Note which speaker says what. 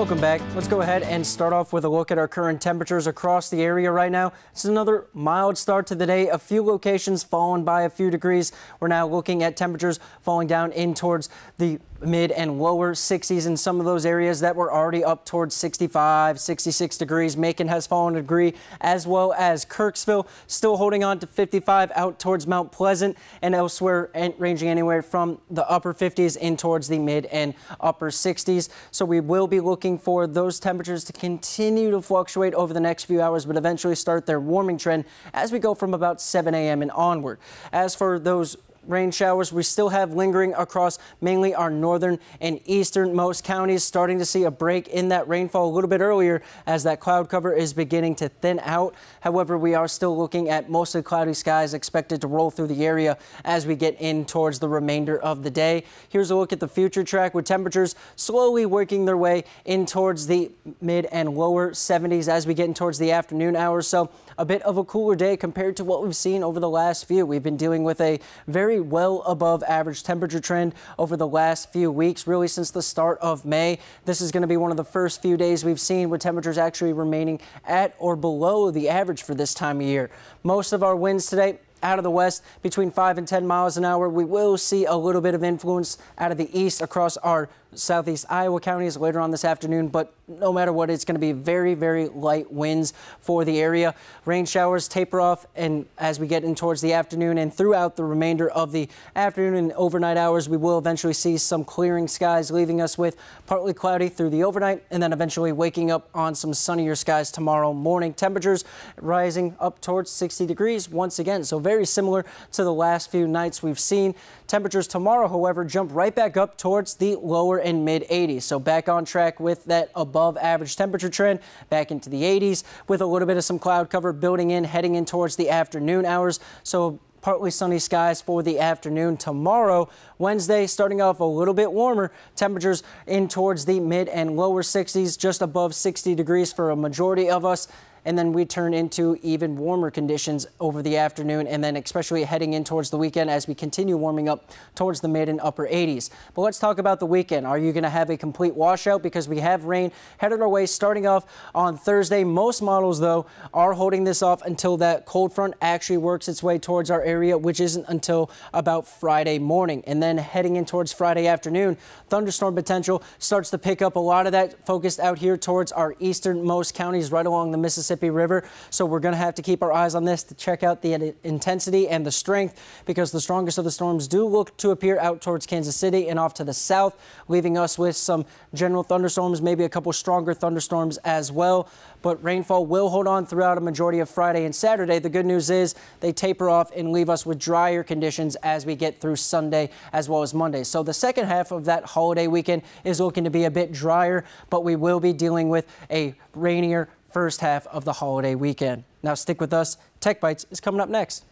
Speaker 1: Welcome back. Let's go ahead and start off with a look at our current temperatures across the area right now. It's another mild start to the day. A few locations falling by a few degrees. We're now looking at temperatures falling down in towards the mid and lower 60s in some of those areas that were already up towards 65, 66 degrees. Macon has fallen a degree as well as Kirksville still holding on to 55 out towards Mount Pleasant and elsewhere and ranging anywhere from the upper 50s in towards the mid and upper 60s. So we will be looking looking for those temperatures to continue to fluctuate over the next few hours, but eventually start their warming trend as we go from about 7 a.m. and onward. As for those rain showers we still have lingering across mainly our northern and easternmost counties. Starting to see a break in that rainfall a little bit earlier as that cloud cover is beginning to thin out. However, we are still looking at mostly cloudy skies expected to roll through the area as we get in towards the remainder of the day. Here's a look at the future track with temperatures slowly working their way in towards the mid and lower 70s as we get in towards the afternoon hours. So a bit of a cooler day compared to what we've seen over the last few. We've been dealing with a very very well above average temperature trend over the last few weeks, really since the start of May. This is going to be one of the first few days we've seen with temperatures actually remaining at or below the average for this time of year. Most of our winds today out of the west between 5 and 10 miles an hour. We will see a little bit of influence out of the east across our southeast Iowa counties later on this afternoon, but no matter what, it's going to be very, very light winds for the area. Rain showers taper off and as we get in towards the afternoon and throughout the remainder of the afternoon and overnight hours, we will eventually see some clearing skies, leaving us with partly cloudy through the overnight and then eventually waking up on some sunnier skies tomorrow morning. Temperatures rising up towards 60 degrees once again, so very very similar to the last few nights we've seen. Temperatures tomorrow, however, jump right back up towards the lower and mid 80s. So back on track with that above average temperature trend back into the 80s with a little bit of some cloud cover building in heading in towards the afternoon hours. So partly sunny skies for the afternoon tomorrow. Wednesday starting off a little bit warmer. Temperatures in towards the mid and lower 60s, just above 60 degrees for a majority of us and then we turn into even warmer conditions over the afternoon and then especially heading in towards the weekend as we continue warming up towards the mid and upper 80s. But let's talk about the weekend. Are you going to have a complete washout because we have rain headed our way starting off on Thursday. Most models though are holding this off until that cold front actually works its way towards our area which isn't until about Friday morning and then heading in towards Friday afternoon thunderstorm potential starts to pick up a lot of that focused out here towards our easternmost counties right along the Mississippi Mississippi River. So we're going to have to keep our eyes on this to check out the intensity and the strength because the strongest of the storms do look to appear out towards Kansas City and off to the south, leaving us with some general thunderstorms, maybe a couple stronger thunderstorms as well. But rainfall will hold on throughout a majority of Friday and Saturday. The good news is they taper off and leave us with drier conditions as we get through Sunday as well as Monday. So the second half of that holiday weekend is looking to be a bit drier, but we will be dealing with a rainier first half of the holiday weekend. Now stick with us. Tech Bites is coming up next.